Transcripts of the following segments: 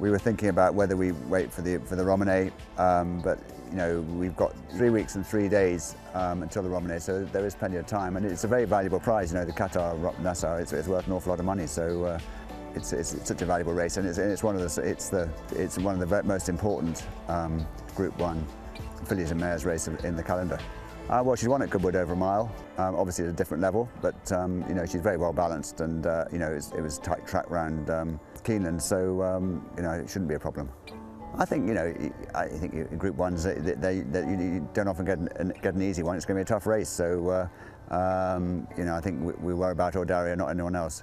We were thinking about whether we wait for the for the Romane, um, but you know we've got three weeks and three days um, until the Romane, so there is plenty of time, and it's a very valuable prize. You know, the Qatar Nassau, it's, it's worth an awful lot of money, so. Uh, it's, it's, such a valuable race, and it's, and it's, one of the it's the it's one of the most important um, Group One fillies and mares race in the calendar. Uh, well, she's won at Goodwood over a mile, um, obviously at a different level, but um, you know she's very well balanced, and uh, you know it was tight track round um, Keeneland, so um, you know it shouldn't be a problem. I think you know I think Group Ones they, they, they you don't often get an, get an easy one. It's going to be a tough race, so uh, um, you know I think we, we worry about Ordaria, not anyone else.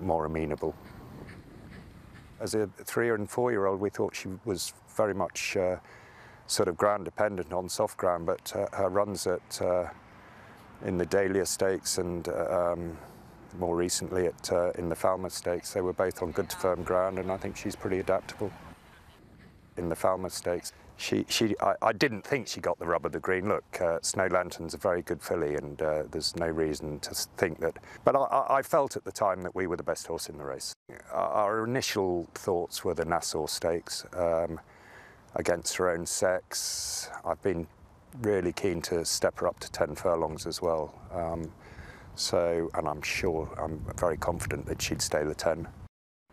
more amenable. As a three and four year old, we thought she was very much uh, sort of ground dependent on soft ground, but uh, her runs at uh, in the Dahlia Stakes and uh, um, more recently at, uh, in the Falmouth Stakes, they were both on good to firm ground, and I think she's pretty adaptable in the Falmouth Stakes she, she I, I, didn't think she got the rub of the green. Look, uh, Snow Lantern's a very good filly, and uh, there's no reason to think that. But I, I, felt at the time that we were the best horse in the race. Uh, our initial thoughts were the Nassau Stakes um, against her own sex. I've been really keen to step her up to 10 furlongs as well. Um, so, and I'm sure, I'm very confident that she'd stay the 10.